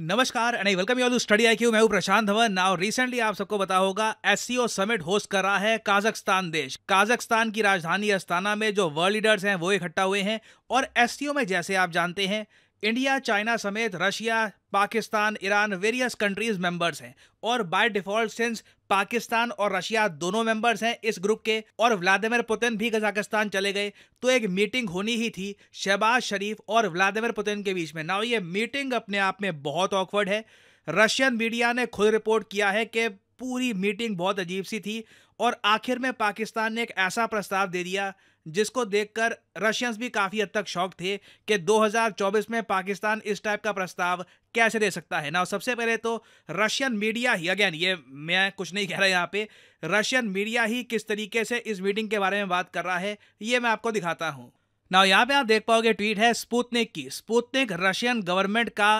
नमस्कार and welcome you to study I Q मैं हूं प्रशांत धवन नाउ रिसेंटली आप सबको बता होगा एस समिट होस्ट कर रहा है काजकस्तान देश काजकस्तान की राजधानी अस्ताना में जो वर्ल्ड लीडर्स हैं वो इकट्ठा हुए हैं और एस में जैसे आप जानते हैं इंडिया चाइना समेत Russia Pakistan Iran various countries members हैं और बाय डिफॉल्ट सिंस पाकिस्तान और रशिया दोनों मेंबर्स हैं इस ग्रुप के और व्लादिमिर पुतिन भी कजाकिस्तान चले गए तो एक मीटिंग होनी ही थी शहबाज शरीफ और व्लादिमिर पुतिन के बीच में ना ये मीटिंग अपने आप में बहुत ऑकवर्ड है रशियन मीडिया ने खुद रिपोर्ट किया है कि पूरी मीटिंग बहुत अजीब सी थी और आखिर में पाकिस्तान ने एक ऐसा प्रस्ताव दे दिया जिसको देखकर रशियंस भी काफ़ी हद तक शौक थे कि 2024 में पाकिस्तान इस टाइप का प्रस्ताव कैसे दे सकता है ना सबसे पहले तो रशियन मीडिया ही अगेन ये मैं कुछ नहीं कह रहा यहाँ पे रशियन मीडिया ही किस तरीके से इस मीटिंग के बारे में बात कर रहा है ये मैं आपको दिखाता हूँ ना यहाँ पे आप देख पाओगे ट्वीट है स्पूतनिक की स्पूतनिक रशियन गवर्नमेंट का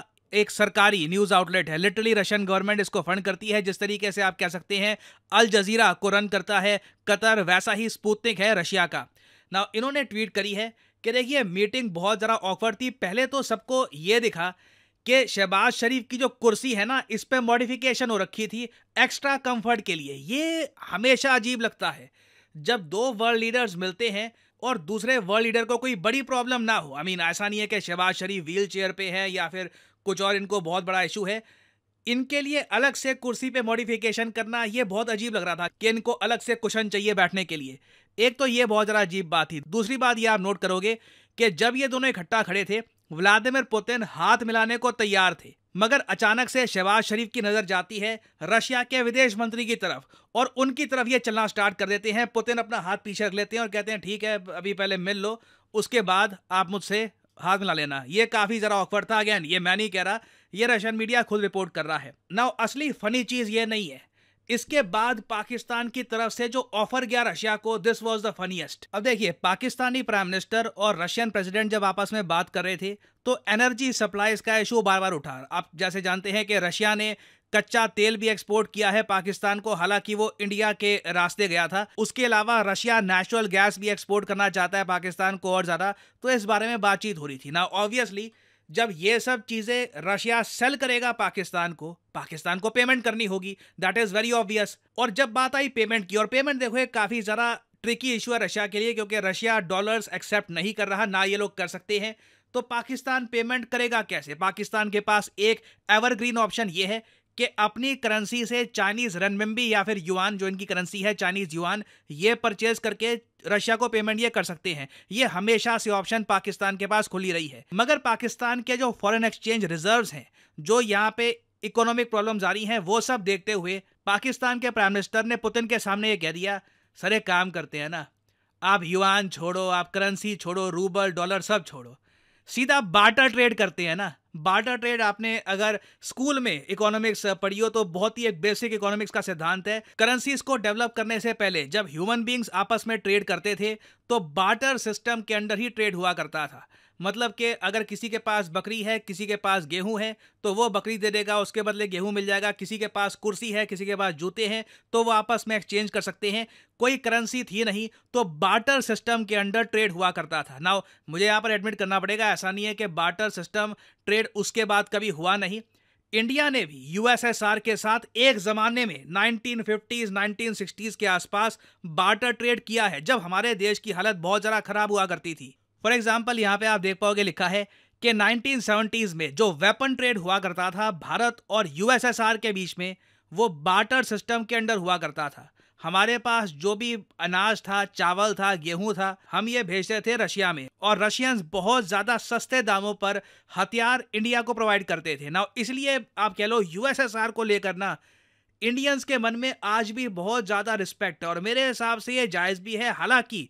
एक सरकारी न्यूज आउटलेट है लिटरली रशियन गवर्नमेंट इसको फंड करती है जिस तरीके से आप कह सकते हैं अल जजीरा को रन करता है कतर वैसा ही स्पूतनिक है रशिया का ना इन्होंने ट्वीट करी है कि देखिए मीटिंग बहुत ज़रा ऑकवर्ड थी पहले तो सबको ये दिखा कि शहबाज शरीफ की जो कुर्सी है ना इस पर मॉडिफिकेशन हो रखी थी एक्स्ट्रा कंफर्ट के लिए ये हमेशा अजीब लगता है जब दो वर्ल्ड लीडर्स मिलते हैं और दूसरे वर्ल्ड लीडर को कोई बड़ी प्रॉब्लम ना हो आई मीन ऐसा नहीं है कि शहबाज शरीफ व्हील चेयर पर है या फिर कुछ और इनको बहुत बड़ा इशू है इनके लिए अलग से कुर्सी पे मॉडिफिकेशन करना ये बहुत अजीब लग रहा था कि इनको अलग से कुशन चाहिए बैठने के लिए एक तो ये बहुत ज़रा अजीब बात थी दूसरी बात ये आप नोट करोगे कि जब ये दोनों इकट्ठा खड़े थे व्लादिमिर पुतिन हाथ मिलाने को तैयार थे मगर अचानक से शहबाज शरीफ की नज़र जाती है रशिया के विदेश मंत्री की तरफ और उनकी तरफ ये चलना स्टार्ट कर देते हैं पुतिन अपना हाथ पीछे रख लेते हैं और कहते हैं ठीक है अभी पहले मिल लो उसके बाद आप मुझसे हाथ मिला लेना ये काफ़ी ज़रा ऑकवर्ड था अगेन ये मैं नहीं कह रहा ये रशियन मीडिया खुद रिपोर्ट कर रहा है ना असली फनी चीज़ ये नहीं है इसके बाद पाकिस्तान की तरफ से जो ऑफर गया रशिया को दिस वाज द फनीएस्ट अब देखिए पाकिस्तानी प्राइम मिनिस्टर और रशियन प्रेसिडेंट जब आपस में बात कर रहे थे तो एनर्जी सप्लाईज का इशू बार बार उठा आप जैसे जानते हैं कि रशिया ने कच्चा तेल भी एक्सपोर्ट किया है पाकिस्तान को हालांकि वो इंडिया के रास्ते गया था उसके अलावा रशिया नेचुरल गैस भी एक्सपोर्ट करना चाहता है पाकिस्तान को और ज़्यादा तो इस बारे में बातचीत हो रही थी ना ऑब्वियसली जब ये सब चीज़ें रशिया सेल करेगा पाकिस्तान को पाकिस्तान को पेमेंट करनी होगी दैट इज़ वेरी ऑब्वियस और जब बात आई पेमेंट की और पेमेंट देखो ये काफ़ी ज़रा ट्रिकी इशू है रशिया के लिए क्योंकि रशिया डॉलर्स एक्सेप्ट नहीं कर रहा ना ये लोग कर सकते हैं तो पाकिस्तान पेमेंट करेगा कैसे पाकिस्तान के पास एक एवरग्रीन ऑप्शन ये है कि अपनी करेंसी से चाइनीज रनमेम्बी या फिर युआन जो इनकी करेंसी है चाइनीज युआन ये परचेज करके रशिया को पेमेंट ये कर सकते हैं ये हमेशा से ऑप्शन पाकिस्तान के पास खुली रही है मगर पाकिस्तान के जो फॉरेन एक्सचेंज रिजर्व हैं जो यहाँ पे इकोनॉमिक प्रॉब्लम जारी हैं वो सब देखते हुए पाकिस्तान के प्राइम मिनिस्टर ने पुतिन के सामने ये कह दिया सरे काम करते हैं ना आप युआन छोड़ो आप करेंसी छोड़ो रूबल डॉलर सब छोड़ो सीधा बाटर ट्रेड करते हैं ना बाटर ट्रेड आपने अगर स्कूल में इकोनॉमिक्स पढ़ी हो तो बहुत ही एक बेसिक इकोनॉमिक्स का सिद्धांत है करेंसीज को डेवलप करने से पहले जब ह्यूमन बींग्स आपस में ट्रेड करते थे तो बाटर सिस्टम के अंडर ही ट्रेड हुआ करता था मतलब कि अगर किसी के पास बकरी है किसी के पास गेहूं है तो वो बकरी दे देगा उसके बदले गेहूं मिल जाएगा किसी के पास कुर्सी है किसी के पास जूते हैं तो वो आपस में एक्सचेंज कर सकते हैं कोई करेंसी थी नहीं तो बाटर सिस्टम के अंडर ट्रेड हुआ करता था ना मुझे यहाँ पर एडमिट करना पड़ेगा ऐसा नहीं है कि बाटर सिस्टम ट्रेड उसके बाद कभी हुआ नहीं इंडिया ने भी यूएसएसआर के साथ एक ज़माने में 1950s, 1960s के आसपास बाटर ट्रेड किया है जब हमारे देश की हालत बहुत ज़रा ख़राब हुआ करती थी फॉर एग्जाम्पल यहाँ पे आप देख पाओगे लिखा है कि 1970s में जो वेपन ट्रेड हुआ करता था भारत और यूएसएसआर के बीच में वो बाटर सिस्टम के अंडर हुआ करता था हमारे पास जो भी अनाज था चावल था गेहूं था हम ये भेजते थे रशिया में और रशियंस बहुत ज़्यादा सस्ते दामों पर हथियार इंडिया को प्रोवाइड करते थे ना इसलिए आप कह लो यूएसएसआर को लेकर ना इंडियंस के मन में आज भी बहुत ज़्यादा रिस्पेक्ट है और मेरे हिसाब से ये जायज़ भी है हालांकि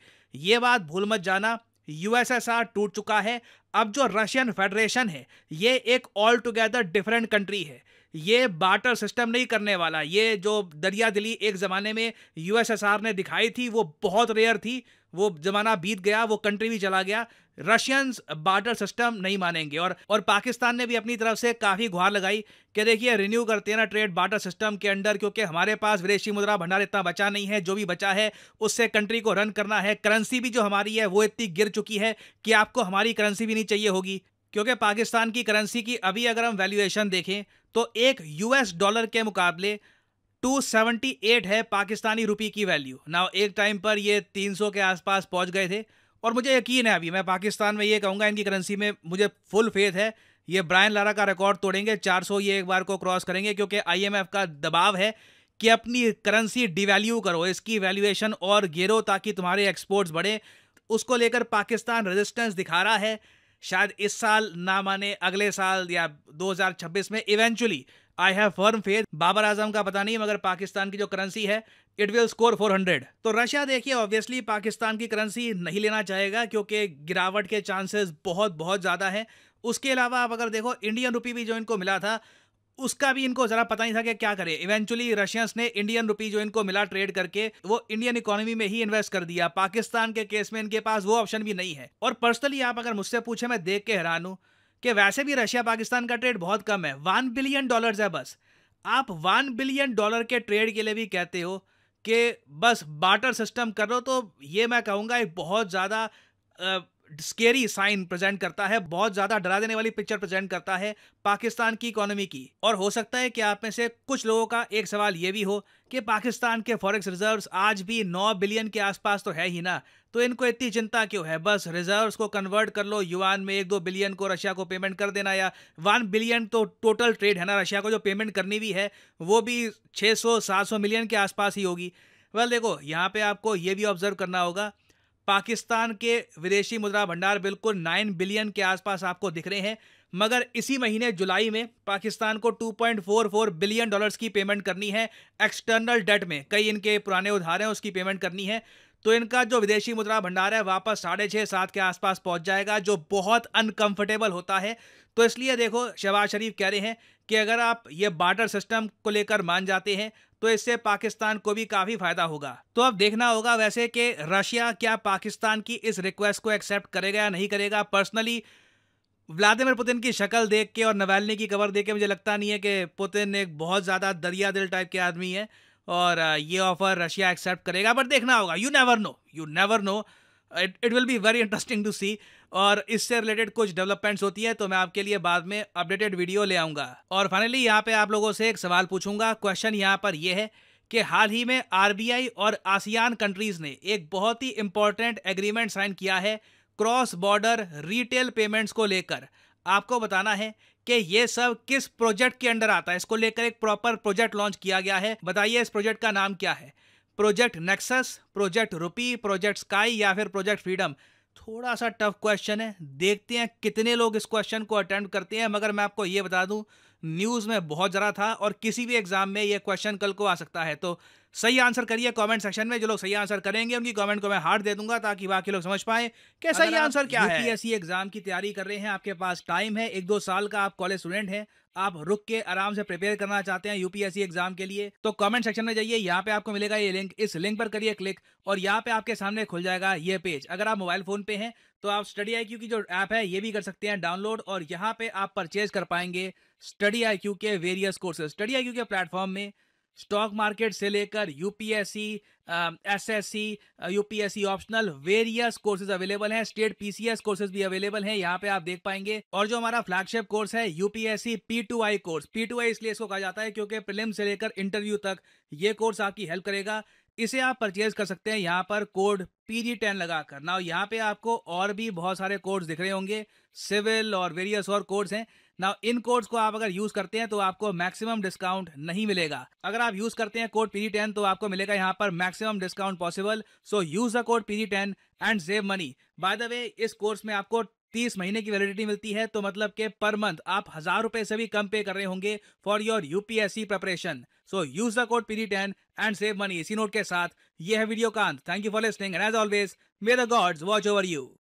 ये बात भूल मत जाना यूएसएसआर टूट चुका है अब जो रशियन फेडरेशन है ये एक ऑल टुगेदर डिफरेंट कंट्री है ये बाटर सिस्टम नहीं करने वाला ये जो दरिया दिली एक ज़माने में यूएसएसआर ने दिखाई थी वो बहुत रेयर थी वो ज़माना बीत गया वो कंट्री भी चला गया रशियंस बार्टर सिस्टम नहीं मानेंगे और और पाकिस्तान ने भी अपनी तरफ से काफ़ी गुहार लगाई कि देखिए रिन्यू करते हैं ना ट्रेड बार्टर सिस्टम के अंडर क्योंकि हमारे पास विदेशी मुद्रा भंडार इतना बचा नहीं है जो भी बचा है उससे कंट्री को रन करना है करेंसी भी जो हमारी है वो इतनी गिर चुकी है कि आपको हमारी करेंसी भी नहीं चाहिए होगी क्योंकि पाकिस्तान की करेंसी की अभी अगर हम वैल्यूएशन देखें तो एक यूएस डॉलर के मुकाबले 278 है पाकिस्तानी रुपी की वैल्यू ना एक टाइम पर ये 300 के आसपास पहुंच गए थे और मुझे यकीन है अभी मैं पाकिस्तान में ये कहूँगा इनकी करेंसी में मुझे फुल फेथ है ये ब्रायन लारा का रिकॉर्ड तोड़ेंगे 400 ये एक बार को क्रॉस करेंगे क्योंकि आईएमएफ का दबाव है कि अपनी करेंसी डिवैल्यू करो इसकी वैल्यूएशन और गिरो ताकि तुम्हारे एक्सपोर्ट्स बढ़े उसको लेकर पाकिस्तान रेजिस्टेंस दिखा रहा है शायद इस साल ना माने अगले साल या 2026 में eventually I have firm faith Babar Azam का पता नहीं मगर पाकिस्तान की जो करेंसी है इट विल स्कोर 400 तो रशिया देखिए ऑब्वियसली पाकिस्तान की करेंसी नहीं लेना चाहेगा क्योंकि गिरावट के चांसेस बहुत बहुत ज़्यादा है उसके अलावा आप अगर देखो इंडियन रुपी भी जो इनको मिला था उसका भी इनको जरा पता नहीं था कि क्या करें इवेंचुअली रशियंस ने इंडियन रुपी जो इनको मिला ट्रेड करके वो इंडियन इकोनॉमी में ही इन्वेस्ट कर दिया पाकिस्तान के केस में इनके पास वो ऑप्शन भी नहीं है और पर्सनली आप अगर मुझसे पूछे मैं देख के हैरान हूँ कि वैसे भी रशिया पाकिस्तान का ट्रेड बहुत कम है वन बिलियन डॉलर है बस आप वन बिलियन डॉलर के ट्रेड के लिए भी कहते हो कि बस बाटर सिस्टम करो तो ये मैं कहूँगा एक बहुत ज़्यादा स्केरी साइन प्रेजेंट करता है बहुत ज्यादा डरा देने वाली पिक्चर प्रेजेंट करता है पाकिस्तान की इकोनॉमी की और हो सकता है कि आप में से कुछ लोगों का एक सवाल ये भी हो कि पाकिस्तान के फॉरेक्स रिजर्व्स आज भी 9 बिलियन के आसपास तो है ही ना तो इनको इतनी चिंता क्यों है बस रिजर्व्स को कन्वर्ट कर लो युवान में एक दो बिलियन को रशिया को पेमेंट कर देना या वन बिलियन तो टोटल ट्रेड है ना रशिया को जो पेमेंट करनी भी है वो भी 600 700 मिलियन के आसपास ही होगी वेल देखो यहाँ पे आपको ये भी ऑब्जर्व करना होगा पाकिस्तान के विदेशी मुद्रा भंडार बिल्कुल नाइन बिलियन के आसपास आपको दिख रहे हैं मगर इसी महीने जुलाई में पाकिस्तान को 2.44 बिलियन डॉलर्स की पेमेंट करनी है एक्सटर्नल डेट में कई इनके पुराने उधार हैं उसकी पेमेंट करनी है तो इनका जो विदेशी मुद्रा भंडार है वापस साढ़े छः सात के आसपास पहुंच जाएगा जो बहुत अनकंफर्टेबल होता है तो इसलिए देखो शहबाज शरीफ कह रहे हैं कि अगर आप ये बार्टर सिस्टम को लेकर मान जाते हैं तो इससे पाकिस्तान को भी काफ़ी फायदा होगा तो अब देखना होगा वैसे कि रशिया क्या पाकिस्तान की इस रिक्वेस्ट को एक्सेप्ट करेगा या नहीं करेगा पर्सनली व्लादिमिर पुतिन की शक्ल देख के और नवालनी की कवर देख के मुझे लगता नहीं है कि पुतिन एक बहुत ज़्यादा दरिया दिल टाइप के आदमी है और ये ऑफर रशिया एक्सेप्ट करेगा बट देखना होगा you never know you never know it it will be very interesting to see और इससे रिलेटेड कुछ डेवलपमेंट्स होती है तो मैं आपके लिए बाद में अपडेटेड वीडियो ले आऊँगा और फाइनली यहाँ पे आप लोगों से एक सवाल पूछूंगा क्वेश्चन यहाँ पर यह है कि हाल ही में आरबीआई और आसियान कंट्रीज ने एक बहुत ही इंपॉर्टेंट एग्रीमेंट साइन किया है क्रॉस बॉर्डर रिटेल पेमेंट्स को लेकर आपको बताना है कि ये सब किस प्रोजेक्ट के अंडर आता है इसको लेकर एक प्रॉपर प्रोजेक्ट लॉन्च किया गया है बताइए इस प्रोजेक्ट का नाम क्या है project nexus project rupee project sky या फिर प्रोजेक्ट फ्रीडम थोड़ा सा टफ क्वेश्चन है देखते हैं कितने लोग इस क्वेश्चन को अटेंड करते हैं मगर मैं आपको ये बता दूं न्यूज़ में बहुत ज़रा था और किसी भी एग्ज़ाम में यह क्वेश्चन कल को आ सकता है तो सही आंसर करिए कमेंट सेक्शन में जो लोग सही आंसर करेंगे उनकी कमेंट को मैं हार्ट दे दूंगा ताकि बाकी लोग समझ पाए कि सही आंसर क्या है ऐसी एग्जाम की तैयारी कर रहे हैं आपके पास टाइम है एक दो साल का आप कॉलेज स्टूडेंट हैं आप रुक के आराम से प्रिपेयर करना चाहते हैं यूपीएससी एग्जाम के लिए तो कमेंट सेक्शन में जाइए यहाँ पे आपको मिलेगा ये लिंक इस लिंक पर करिए क्लिक और यहाँ पे आपके सामने खुल जाएगा ये पेज अगर आप मोबाइल फोन पे हैं तो आप स्टडी आई की जो ऐप है ये भी कर सकते हैं डाउनलोड और यहाँ पे आप परचेज कर पाएंगे स्टडी आई के वेरियस कोर्सेज स्टडी आई के प्लेटफॉर्म में स्टॉक मार्केट से लेकर UPSC SSC UPSC optional various courses available हैं स्टेट पीसीएस कोर्सेज भी अवेलेबल हैं यहाँ पे आप देख पाएंगे और जो हमारा फ्लैगशिप कोर्स है UPSC P two I course P two I इसलिए इसको कहा जाता है क्योंकि प्रिलिम से लेकर इंटरव्यू तक ये कोर्स आपकी हेल्प करेगा इसे आप परचेज कर सकते हैं यहाँ पर कोड पी जी टेन लगाकर ना यहाँ पे आपको और भी बहुत सारे कोड्स दिख रहे होंगे सिविल और वेरियस और कोड्स हैं ना इन कोड्स को आप अगर यूज करते हैं तो आपको मैक्सिमम डिस्काउंट नहीं मिलेगा अगर आप यूज करते हैं कोड पी टेन तो आपको मिलेगा यहाँ पर maximum discount possible so use the code P ten and save money by the way इस कोर्स में आपको तीस महीने की वैलिडिटी मिलती है तो मतलब के पर मंथ आप हजार रुपए से भी कम पे कर रहे होंगे for your UPSC preparation so use the code PD ten and save money इसी नोट के साथ यह है वीडियो अंत thank you for listening and as always may the gods watch over you